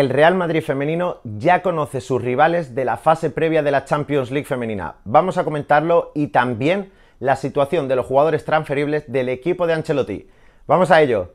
el Real Madrid femenino ya conoce sus rivales de la fase previa de la Champions League femenina. Vamos a comentarlo y también la situación de los jugadores transferibles del equipo de Ancelotti. Vamos a ello.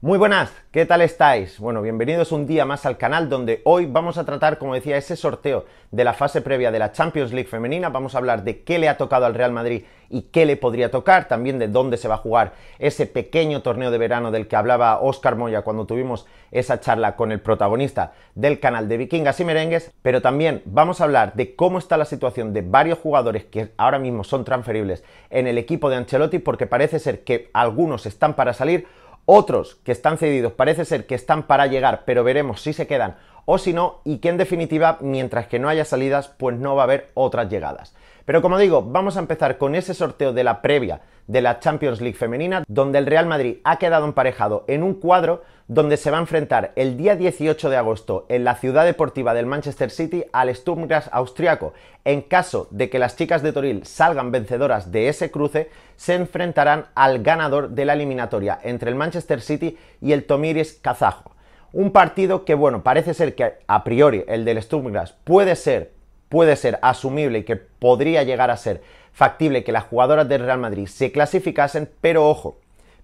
Muy buenas, ¿qué tal estáis? Bueno, bienvenidos un día más al canal donde hoy vamos a tratar, como decía, ese sorteo de la fase previa de la Champions League femenina, vamos a hablar de qué le ha tocado al Real Madrid y qué le podría tocar, también de dónde se va a jugar ese pequeño torneo de verano del que hablaba Óscar Moya cuando tuvimos esa charla con el protagonista del canal de Vikingas y Merengues, pero también vamos a hablar de cómo está la situación de varios jugadores que ahora mismo son transferibles en el equipo de Ancelotti porque parece ser que algunos están para salir, otros que están cedidos parece ser que están para llegar, pero veremos si se quedan o si no, y que en definitiva, mientras que no haya salidas, pues no va a haber otras llegadas. Pero como digo, vamos a empezar con ese sorteo de la previa de la Champions League femenina, donde el Real Madrid ha quedado emparejado en un cuadro donde se va a enfrentar el día 18 de agosto en la ciudad deportiva del Manchester City al Sturmgrass austriaco. En caso de que las chicas de Toril salgan vencedoras de ese cruce, se enfrentarán al ganador de la eliminatoria entre el Manchester City y el Tomiris kazajo. Un partido que, bueno, parece ser que a priori el del Sturmgrass puede ser puede ser asumible y que podría llegar a ser factible que las jugadoras del Real Madrid se clasificasen, pero ojo,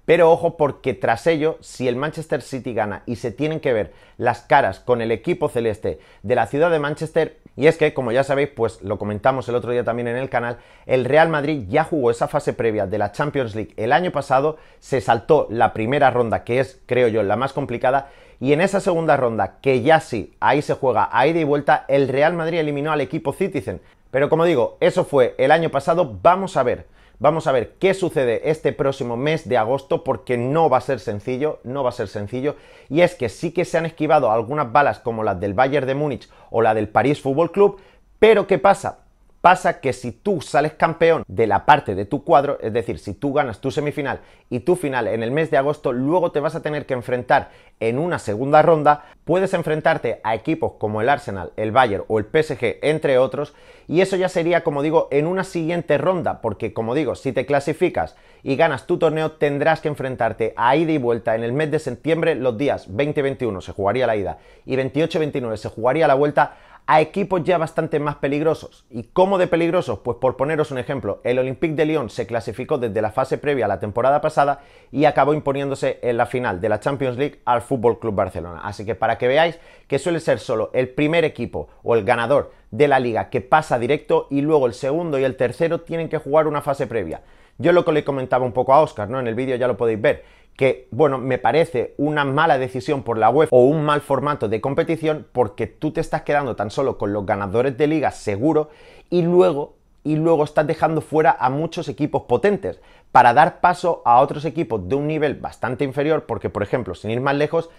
pero ojo porque tras ello, si el Manchester City gana y se tienen que ver las caras con el equipo celeste de la ciudad de Manchester, y es que, como ya sabéis, pues lo comentamos el otro día también en el canal, el Real Madrid ya jugó esa fase previa de la Champions League el año pasado, se saltó la primera ronda, que es, creo yo, la más complicada, y en esa segunda ronda, que ya sí, ahí se juega a ida y vuelta, el Real Madrid eliminó al equipo Citizen. Pero como digo, eso fue el año pasado, vamos a ver Vamos a ver qué sucede este próximo mes de agosto porque no va a ser sencillo, no va a ser sencillo. Y es que sí que se han esquivado algunas balas como las del Bayern de Múnich o la del París Fútbol Club, pero ¿qué pasa? Pasa que si tú sales campeón de la parte de tu cuadro, es decir, si tú ganas tu semifinal y tu final en el mes de agosto, luego te vas a tener que enfrentar en una segunda ronda, puedes enfrentarte a equipos como el Arsenal, el Bayern o el PSG, entre otros, y eso ya sería, como digo, en una siguiente ronda, porque como digo, si te clasificas y ganas tu torneo, tendrás que enfrentarte a ida y vuelta en el mes de septiembre, los días 20-21 se jugaría la ida y 28-29 se jugaría la vuelta a equipos ya bastante más peligrosos. ¿Y cómo de peligrosos? Pues por poneros un ejemplo, el Olympique de Lyon se clasificó desde la fase previa a la temporada pasada y acabó imponiéndose en la final de la Champions League al Fútbol Club Barcelona. Así que para que veáis que suele ser solo el primer equipo o el ganador de la liga que pasa directo y luego el segundo y el tercero tienen que jugar una fase previa. Yo lo que le comentaba un poco a Oscar, ¿no? En el vídeo ya lo podéis ver que, bueno, me parece una mala decisión por la UEFA o un mal formato de competición porque tú te estás quedando tan solo con los ganadores de liga seguro y luego y luego estás dejando fuera a muchos equipos potentes para dar paso a otros equipos de un nivel bastante inferior, porque por ejemplo, sin ir más lejos,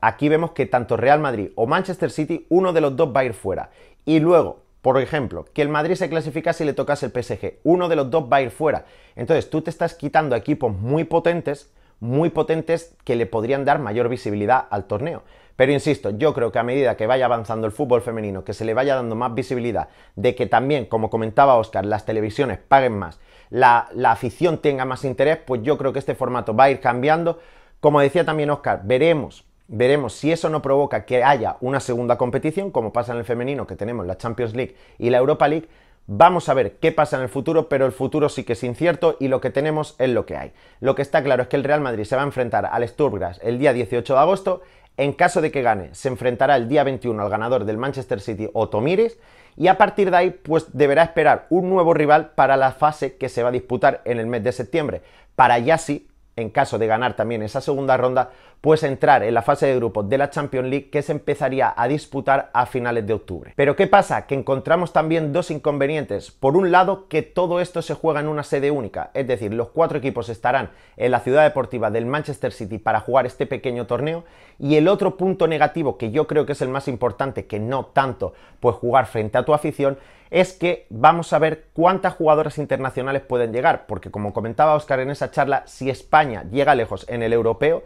aquí vemos que tanto Real Madrid o Manchester City, uno de los dos va a ir fuera. Y luego, por ejemplo, que el Madrid se clasifica si le tocas el PSG, uno de los dos va a ir fuera. Entonces tú te estás quitando equipos muy potentes muy potentes que le podrían dar mayor visibilidad al torneo. Pero insisto, yo creo que a medida que vaya avanzando el fútbol femenino, que se le vaya dando más visibilidad, de que también, como comentaba Oscar, las televisiones paguen más, la, la afición tenga más interés, pues yo creo que este formato va a ir cambiando. Como decía también Oscar, veremos Veremos si eso no provoca que haya una segunda competición, como pasa en el femenino, que tenemos la Champions League y la Europa League, Vamos a ver qué pasa en el futuro, pero el futuro sí que es incierto y lo que tenemos es lo que hay. Lo que está claro es que el Real Madrid se va a enfrentar al Sturgras el día 18 de agosto. En caso de que gane, se enfrentará el día 21 al ganador del Manchester City, Otomiris, y a partir de ahí pues deberá esperar un nuevo rival para la fase que se va a disputar en el mes de septiembre, para ya sí, en caso de ganar también esa segunda ronda, pues entrar en la fase de grupos de la Champions League que se empezaría a disputar a finales de octubre. Pero ¿qué pasa? Que encontramos también dos inconvenientes. Por un lado, que todo esto se juega en una sede única, es decir, los cuatro equipos estarán en la ciudad deportiva del Manchester City para jugar este pequeño torneo. Y el otro punto negativo, que yo creo que es el más importante, que no tanto, pues jugar frente a tu afición, es que vamos a ver cuántas jugadoras internacionales pueden llegar, porque como comentaba Oscar en esa charla, si España llega lejos en el europeo,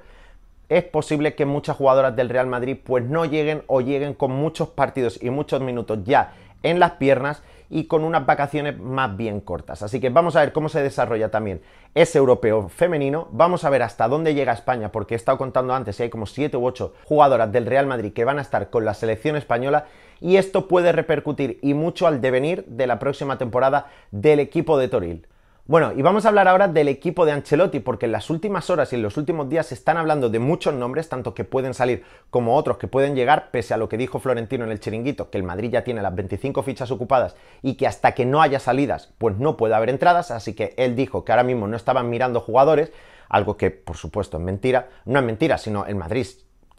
es posible que muchas jugadoras del Real Madrid pues no lleguen o lleguen con muchos partidos y muchos minutos ya en las piernas y con unas vacaciones más bien cortas. Así que vamos a ver cómo se desarrolla también ese europeo femenino, vamos a ver hasta dónde llega España, porque he estado contando antes si hay como 7 u 8 jugadoras del Real Madrid que van a estar con la selección española y esto puede repercutir y mucho al devenir de la próxima temporada del equipo de Toril. Bueno, y vamos a hablar ahora del equipo de Ancelotti, porque en las últimas horas y en los últimos días se están hablando de muchos nombres, tanto que pueden salir como otros que pueden llegar, pese a lo que dijo Florentino en el chiringuito, que el Madrid ya tiene las 25 fichas ocupadas y que hasta que no haya salidas, pues no puede haber entradas, así que él dijo que ahora mismo no estaban mirando jugadores, algo que por supuesto es mentira, no es mentira, sino el Madrid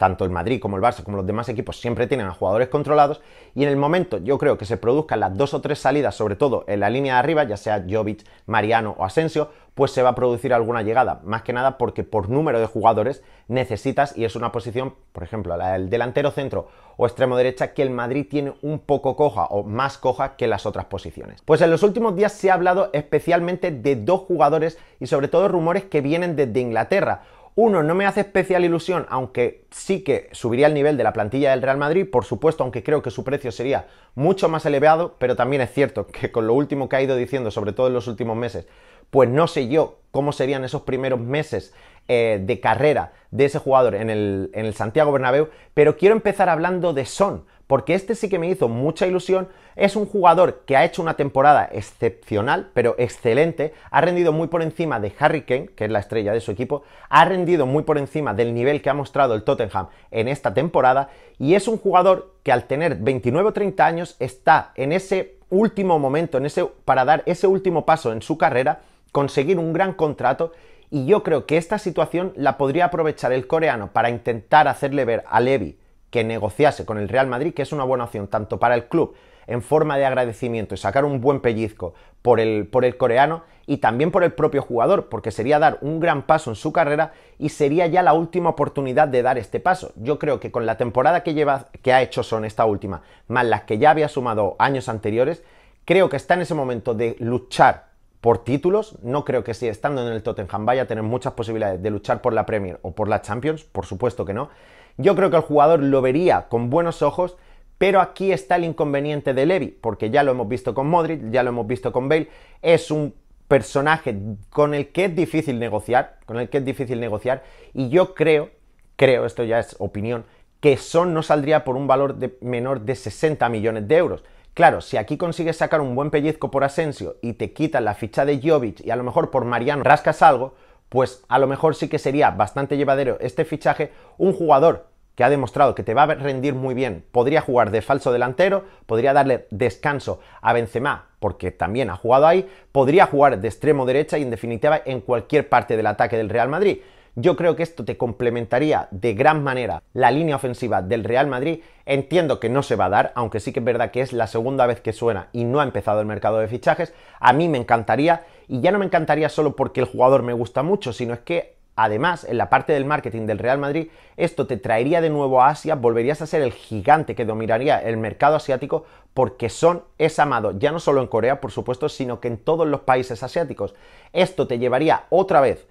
tanto el Madrid como el Barça como los demás equipos siempre tienen a jugadores controlados y en el momento yo creo que se produzcan las dos o tres salidas, sobre todo en la línea de arriba, ya sea Jovic, Mariano o Asensio, pues se va a producir alguna llegada, más que nada porque por número de jugadores necesitas y es una posición, por ejemplo, la delantero centro o extremo derecha que el Madrid tiene un poco coja o más coja que las otras posiciones. Pues en los últimos días se ha hablado especialmente de dos jugadores y sobre todo rumores que vienen desde Inglaterra. Uno, no me hace especial ilusión, aunque sí que subiría el nivel de la plantilla del Real Madrid, por supuesto, aunque creo que su precio sería mucho más elevado, pero también es cierto que con lo último que ha ido diciendo, sobre todo en los últimos meses, pues no sé yo cómo serían esos primeros meses eh, de carrera de ese jugador en el, en el Santiago Bernabéu, pero quiero empezar hablando de Son, porque este sí que me hizo mucha ilusión. Es un jugador que ha hecho una temporada excepcional, pero excelente. Ha rendido muy por encima de Harry Kane, que es la estrella de su equipo. Ha rendido muy por encima del nivel que ha mostrado el Tottenham en esta temporada. Y es un jugador que al tener 29 o 30 años está en ese último momento, en ese, para dar ese último paso en su carrera, conseguir un gran contrato y yo creo que esta situación la podría aprovechar el coreano para intentar hacerle ver a Levy que negociase con el Real Madrid, que es una buena opción tanto para el club en forma de agradecimiento y sacar un buen pellizco por el, por el coreano y también por el propio jugador, porque sería dar un gran paso en su carrera y sería ya la última oportunidad de dar este paso. Yo creo que con la temporada que, lleva, que ha hecho Son esta última, más las que ya había sumado años anteriores, creo que está en ese momento de luchar por títulos, no creo que si estando en el Tottenham vaya a tener muchas posibilidades de luchar por la Premier o por la Champions, por supuesto que no. Yo creo que el jugador lo vería con buenos ojos, pero aquí está el inconveniente de Levy, porque ya lo hemos visto con Modric, ya lo hemos visto con Bale, es un personaje con el que es difícil negociar, con el que es difícil negociar, y yo creo, creo, esto ya es opinión, que Son no saldría por un valor de menor de 60 millones de euros. Claro, si aquí consigues sacar un buen pellizco por Asensio y te quitan la ficha de Jovic y a lo mejor por Mariano rascas algo, pues a lo mejor sí que sería bastante llevadero este fichaje. Un jugador que ha demostrado que te va a rendir muy bien, podría jugar de falso delantero, podría darle descanso a Benzema, porque también ha jugado ahí, podría jugar de extremo derecha y en definitiva en cualquier parte del ataque del Real Madrid. Yo creo que esto te complementaría de gran manera la línea ofensiva del Real Madrid. Entiendo que no se va a dar, aunque sí que es verdad que es la segunda vez que suena y no ha empezado el mercado de fichajes. A mí me encantaría, y ya no me encantaría solo porque el jugador me gusta mucho, sino es que Además, en la parte del marketing del Real Madrid, esto te traería de nuevo a Asia, volverías a ser el gigante que dominaría el mercado asiático porque Son es amado ya no solo en Corea, por supuesto, sino que en todos los países asiáticos. Esto te llevaría otra vez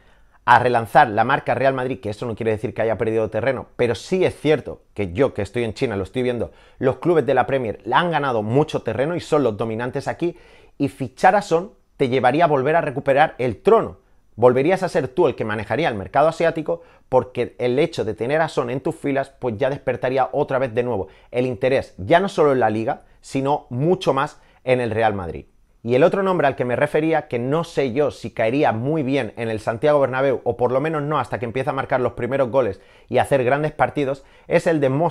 a relanzar la marca Real Madrid, que eso no quiere decir que haya perdido terreno, pero sí es cierto que yo, que estoy en China, lo estoy viendo, los clubes de la Premier han ganado mucho terreno y son los dominantes aquí, y fichar a Son te llevaría a volver a recuperar el trono. Volverías a ser tú el que manejaría el mercado asiático porque el hecho de tener a Son en tus filas pues ya despertaría otra vez de nuevo el interés, ya no solo en la liga, sino mucho más en el Real Madrid. Y el otro nombre al que me refería, que no sé yo si caería muy bien en el Santiago Bernabéu, o por lo menos no hasta que empieza a marcar los primeros goles y hacer grandes partidos, es el de Mo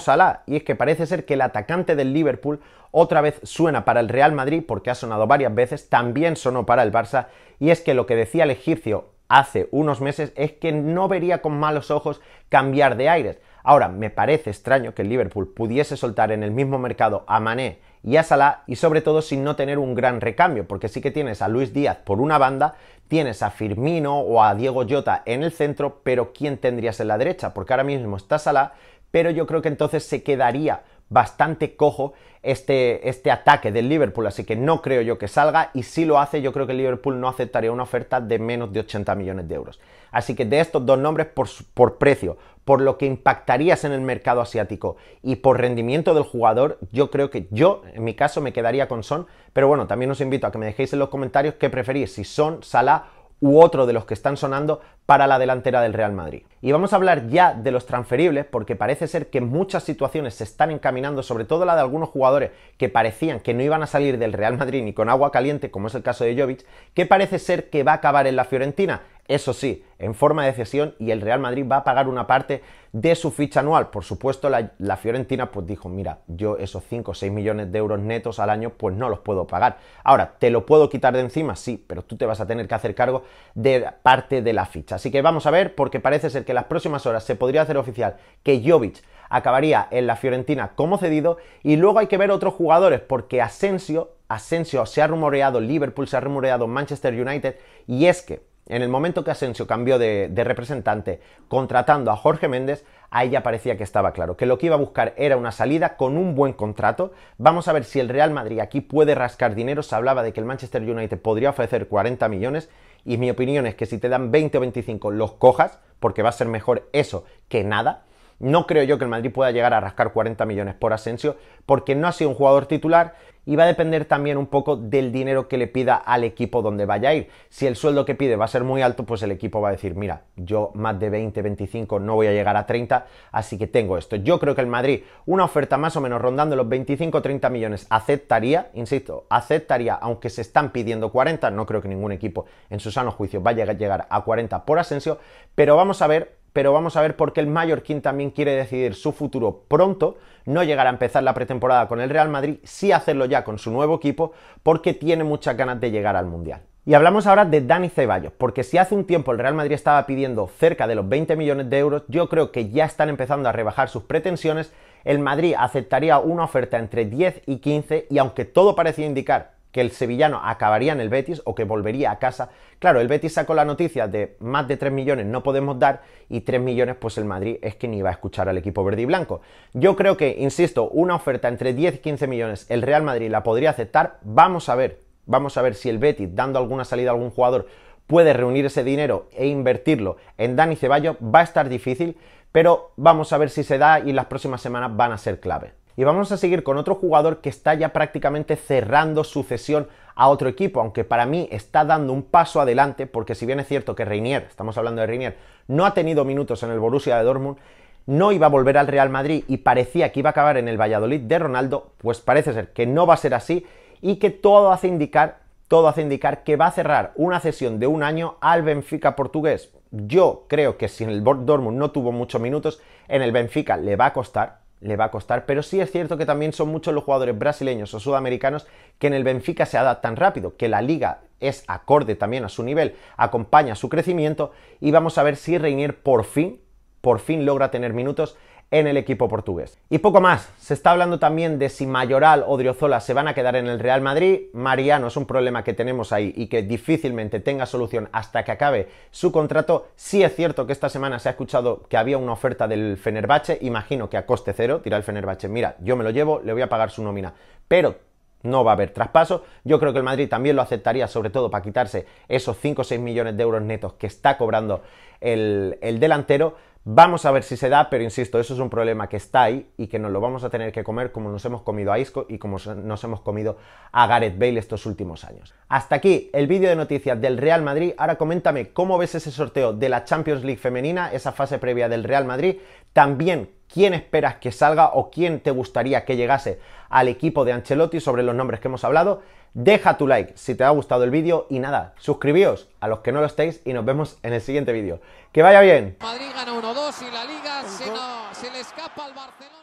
Y es que parece ser que el atacante del Liverpool otra vez suena para el Real Madrid, porque ha sonado varias veces, también sonó para el Barça, y es que lo que decía el egipcio hace unos meses es que no vería con malos ojos cambiar de aires. Ahora, me parece extraño que el Liverpool pudiese soltar en el mismo mercado a Mané, y a Salah y sobre todo sin no tener un gran recambio, porque sí que tienes a Luis Díaz por una banda, tienes a Firmino o a Diego Jota en el centro, pero ¿quién tendrías en la derecha? Porque ahora mismo está Salah, pero yo creo que entonces se quedaría bastante cojo este, este ataque del Liverpool, así que no creo yo que salga y si lo hace yo creo que el Liverpool no aceptaría una oferta de menos de 80 millones de euros. Así que de estos dos nombres por, por precio, por lo que impactarías en el mercado asiático y por rendimiento del jugador, yo creo que yo en mi caso me quedaría con Son, pero bueno, también os invito a que me dejéis en los comentarios qué preferís, si Son, Salah u otro de los que están sonando para la delantera del Real Madrid. Y vamos a hablar ya de los transferibles porque parece ser que muchas situaciones se están encaminando, sobre todo la de algunos jugadores que parecían que no iban a salir del Real Madrid ni con agua caliente, como es el caso de Jovic, que parece ser que va a acabar en la Fiorentina. Eso sí, en forma de cesión y el Real Madrid va a pagar una parte de su ficha anual. Por supuesto, la, Fiorentina pues dijo, mira, yo esos 5 o 6 millones de euros netos al año pues no los puedo pagar. Ahora, ¿te lo puedo quitar de encima? Sí, pero tú te vas a tener que hacer cargo de parte de la ficha. Así que vamos a ver, porque parece ser que en las próximas horas se podría hacer oficial que Jovic acabaría en la Fiorentina como cedido y luego hay que ver otros jugadores, porque Asensio, Asensio se ha rumoreado, Liverpool se ha rumoreado, Manchester United y es que en el momento que Asensio cambió de, representante contratando a Jorge Méndez, ahí ya parecía que estaba claro que lo que iba a buscar era una salida con un buen contrato. Vamos a ver si el Real Madrid aquí puede rascar dinero. Se hablaba de que el Manchester United podría ofrecer 40 millones y mi opinión es que si te dan 20 o 25 los cojas porque va a ser mejor eso que nada. No creo yo que el Madrid pueda llegar a rascar 40 millones por Asensio, porque no ha sido un jugador titular y va a depender también un poco del dinero que le pida al equipo donde vaya a ir. Si el sueldo que pide va a ser muy alto, pues el equipo va a decir, mira, yo más de 20, 25 no voy a llegar a 30, así que tengo esto. Yo creo que el Madrid, una oferta más o menos rondando los 25, 30 millones, aceptaría, insisto, aceptaría, aunque se están pidiendo 40, no creo que ningún equipo en su sano juicio vaya a llegar a 40 por Asensio, pero vamos a ver pero vamos a ver por qué el Mallorquín también quiere decidir su futuro pronto, no llegar a empezar la pretemporada con el Real Madrid, sí hacerlo ya con su nuevo equipo, porque tiene muchas ganas de llegar al Mundial. Y hablamos ahora de Dani Ceballos, porque si hace un tiempo el Real Madrid estaba pidiendo cerca de los 20 millones de euros, yo creo que ya están empezando a rebajar sus pretensiones, el Madrid aceptaría una oferta entre 10 y 15 y aunque todo parecía indicar que el sevillano acabaría en el Betis o que volvería a casa. Claro, el Betis sacó la noticia de más de 3 millones no podemos dar y 3 millones pues el Madrid es que ni va a escuchar al equipo verde y blanco. Yo creo que, insisto, una oferta entre 10 y 15 millones el Real Madrid la podría aceptar. Vamos a ver, vamos a ver si el Betis dando alguna salida a algún jugador puede reunir ese dinero e invertirlo en Dani Ceballos. Va a estar difícil, pero vamos a ver si se da y las próximas semanas van a ser clave. Y vamos a seguir con otro jugador que está ya prácticamente cerrando su cesión a otro equipo, aunque para mí está dando un paso adelante, porque si bien es cierto que Reinier, estamos hablando de Reinier, no ha tenido minutos en el Borussia de Dortmund, no iba a volver al Real Madrid y parecía que iba a acabar en el Valladolid de Ronaldo, pues parece ser que no va a ser así y que todo hace indicar, todo hace indicar que va a cerrar una cesión de un año al Benfica portugués. Yo creo que si en el Dortmund no tuvo muchos minutos, en el Benfica le va a costar, le va a costar, pero sí es cierto que también son muchos los jugadores brasileños o sudamericanos que en el Benfica se adaptan rápido, que la liga es acorde también a su nivel, acompaña su crecimiento y vamos a ver si Reinier por fin, por fin logra tener minutos en el equipo portugués. Y poco más, se está hablando también de si Mayoral o Driozola se van a quedar en el Real Madrid. Mariano es un problema que tenemos ahí y que difícilmente tenga solución hasta que acabe su contrato. Sí es cierto que esta semana se ha escuchado que había una oferta del Fenerbahce, imagino que a coste cero, dirá el Fenerbahce, mira, yo me lo llevo, le voy a pagar su nómina. Pero no va a haber traspaso. Yo creo que el Madrid también lo aceptaría, sobre todo para quitarse esos 5 o 6 millones de euros netos que está cobrando el, el delantero. Vamos a ver si se da, pero insisto, eso es un problema que está ahí y que nos lo vamos a tener que comer como nos hemos comido a Isco y como nos hemos comido a Gareth Bale estos últimos años. Hasta aquí el vídeo de noticias del Real Madrid. Ahora coméntame cómo ves ese sorteo de la Champions League femenina, esa fase previa del Real Madrid. También quién esperas que salga o quién te gustaría que llegase al equipo de Ancelotti sobre los nombres que hemos hablado. Deja tu like si te ha gustado el vídeo y nada, suscribíos a los que no lo estéis y nos vemos en el siguiente vídeo. Que vaya bien. Madrid y la liga se, no, se le escapa al Barcelona.